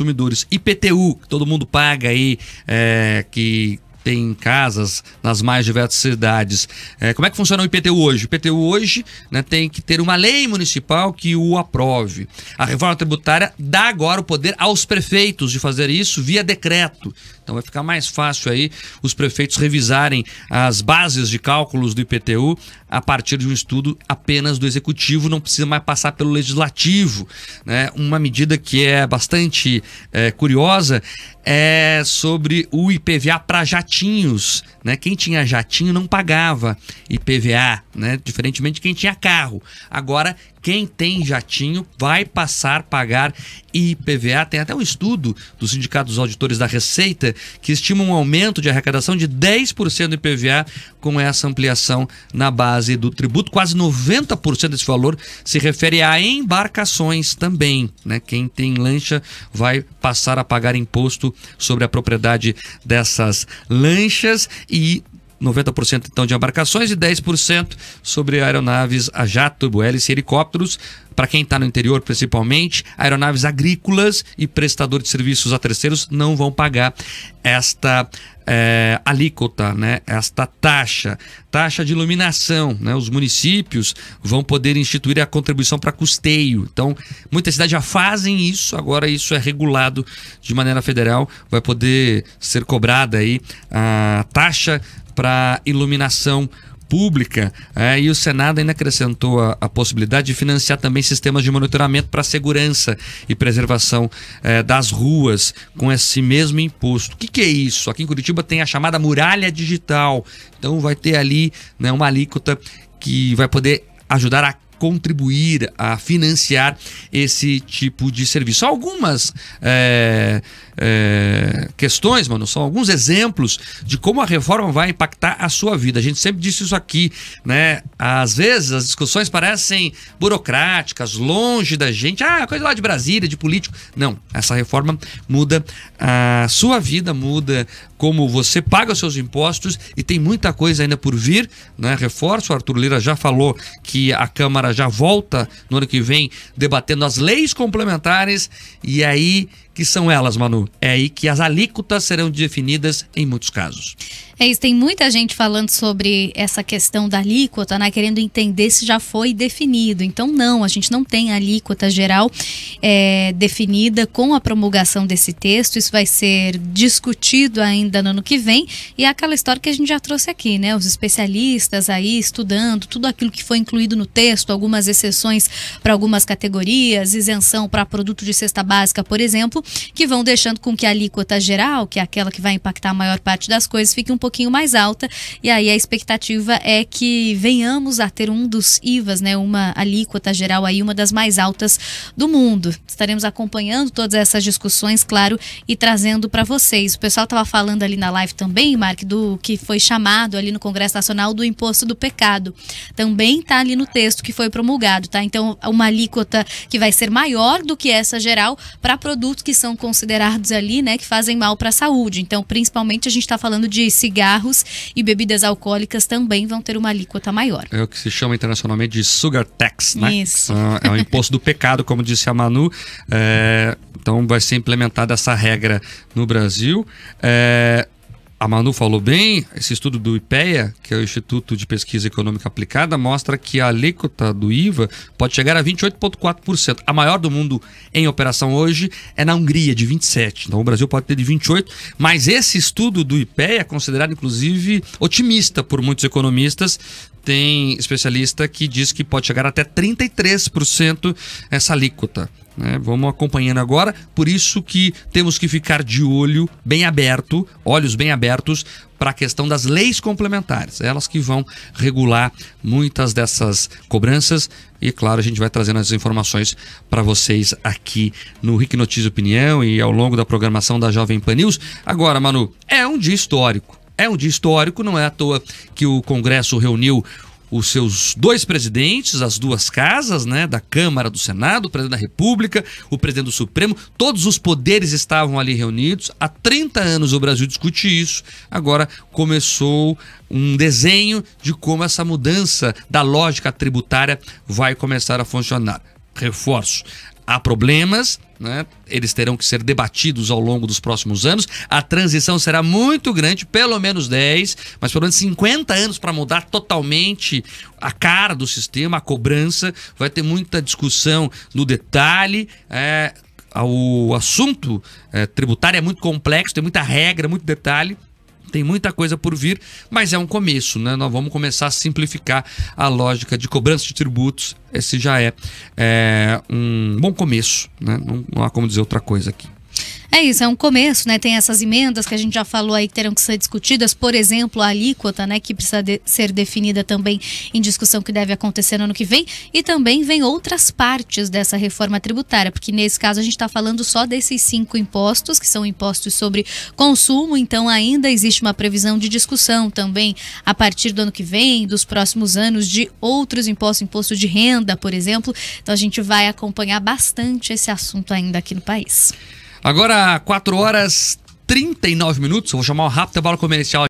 consumidores. IPTU, todo mundo paga aí, é, que tem casas nas mais diversas cidades. É, como é que funciona o IPTU hoje? O IPTU hoje né, tem que ter uma lei municipal que o aprove. A reforma tributária dá agora o poder aos prefeitos de fazer isso via decreto. Então vai ficar mais fácil aí os prefeitos revisarem as bases de cálculos do IPTU a partir de um estudo apenas do executivo, não precisa mais passar pelo legislativo. Né? Uma medida que é bastante é, curiosa é sobre o IPVA para jatinhos. Né? Quem tinha jatinho não pagava IPVA né? Diferentemente de quem tinha carro. Agora, quem tem jatinho vai passar a pagar IPVA. Tem até um estudo do Sindicato dos Auditores da Receita que estima um aumento de arrecadação de 10% do IPVA com essa ampliação na base do tributo. Quase 90% desse valor se refere a embarcações também. Né? Quem tem lancha vai passar a pagar imposto sobre a propriedade dessas lanchas e 90% então de embarcações e 10% sobre aeronaves a jato, turbohélice e helicópteros. Para quem está no interior, principalmente, aeronaves agrícolas e prestador de serviços a terceiros não vão pagar esta é, alíquota, né? Esta taxa, taxa de iluminação, né? Os municípios vão poder instituir a contribuição para custeio. Então, muitas cidades já fazem isso, agora isso é regulado de maneira federal, vai poder ser cobrada aí a taxa para iluminação pública é, e o Senado ainda acrescentou a, a, possibilidade de financiar também sistemas de monitoramento para segurança e preservação é, das ruas com esse mesmo imposto. O que, que, é isso? Aqui em Curitiba tem a chamada muralha digital. Então vai ter ali né, uma alíquota que vai poder ajudar a contribuir a financiar esse tipo de serviço. Algumas é, é, questões, mano, são alguns exemplos de como a reforma vai impactar a sua vida. A gente sempre disse isso aqui, né? Às vezes as discussões parecem burocráticas, longe da gente. Ah, coisa lá de Brasília, de político. Não, essa reforma muda a sua vida, muda como você paga os seus impostos e tem muita coisa ainda por vir, né? Reforço, o Arthur Lira já falou que a Câmara já volta no ano que vem debatendo as leis complementares e aí que são elas, Manu? É aí que as alíquotas serão definidas em muitos casos. É isso, tem muita gente falando sobre essa questão da alíquota, né? Querendo entender se já foi definido. Então, não, a gente não tem alíquota geral é, definida com a promulgação desse texto. Isso vai ser discutido ainda no ano que vem. E é aquela história que a gente já trouxe aqui, né? Os especialistas aí estudando tudo aquilo que foi incluído no texto, algumas exceções para algumas categorias, isenção para produto de cesta básica, por exemplo que vão deixando com que a alíquota geral, que é aquela que vai impactar a maior parte das coisas, fique um pouquinho mais alta. E aí a expectativa é que venhamos a ter um dos IVAs, né, uma alíquota geral aí, uma das mais altas do mundo. Estaremos acompanhando todas essas discussões, claro, e trazendo para vocês. O pessoal estava falando ali na live também, Mark, do que foi chamado ali no Congresso Nacional do imposto do pecado. Também está ali no texto que foi promulgado, tá? Então, uma alíquota que vai ser maior do que essa geral para produtos que que são considerados ali, né, que fazem mal para a saúde. Então, principalmente a gente está falando de cigarros e bebidas alcoólicas também vão ter uma alíquota maior. É o que se chama internacionalmente de sugar tax, né? Isso. Ah, é o um imposto do pecado, como disse a Manu. É, então, vai ser implementada essa regra no Brasil. É, a Manu falou bem, esse estudo do IPEA, que é o Instituto de Pesquisa Econômica Aplicada, mostra que a alíquota do IVA pode chegar a 28,4%. A maior do mundo em operação hoje é na Hungria, de 27%. Então o Brasil pode ter de 28%. Mas esse estudo do IPEA é considerado, inclusive, otimista por muitos economistas. Tem especialista que diz que pode chegar até 33% essa alíquota. Né? Vamos acompanhando agora, por isso que temos que ficar de olho bem aberto, olhos bem abertos para a questão das leis complementares, elas que vão regular muitas dessas cobranças e claro, a gente vai trazendo as informações para vocês aqui no Rick Notícia Opinião e ao longo da programação da Jovem Pan News. Agora, Manu, é um dia histórico. É um dia histórico, não é à toa que o Congresso reuniu os seus dois presidentes, as duas casas, né, da Câmara, do Senado, o presidente da República, o presidente do Supremo, todos os poderes estavam ali reunidos. Há 30 anos o Brasil discute isso. Agora começou um desenho de como essa mudança da lógica tributária vai começar a funcionar. Reforço. Há problemas, né? eles terão que ser debatidos ao longo dos próximos anos. A transição será muito grande, pelo menos 10, mas pelo menos 50 anos para mudar totalmente a cara do sistema, a cobrança. Vai ter muita discussão no detalhe. É, o assunto é, tributário é muito complexo, tem muita regra, muito detalhe. Tem muita coisa por vir, mas é um começo, né? Nós vamos começar a simplificar a lógica de cobrança de tributos. Esse já é, é um bom começo, né? Não, não há como dizer outra coisa aqui. É isso, é um começo, né? Tem essas emendas que a gente já falou aí que terão que ser discutidas, por exemplo, a alíquota, né, que precisa de ser definida também em discussão que deve acontecer no ano que vem, e também vem outras partes dessa reforma tributária, porque nesse caso a gente está falando só desses cinco impostos, que são impostos sobre consumo, então ainda existe uma previsão de discussão também a partir do ano que vem, dos próximos anos, de outros impostos, imposto de renda, por exemplo. Então a gente vai acompanhar bastante esse assunto ainda aqui no país. Agora, 4 horas 39 minutos. Eu vou chamar um rápido intervalo comercial.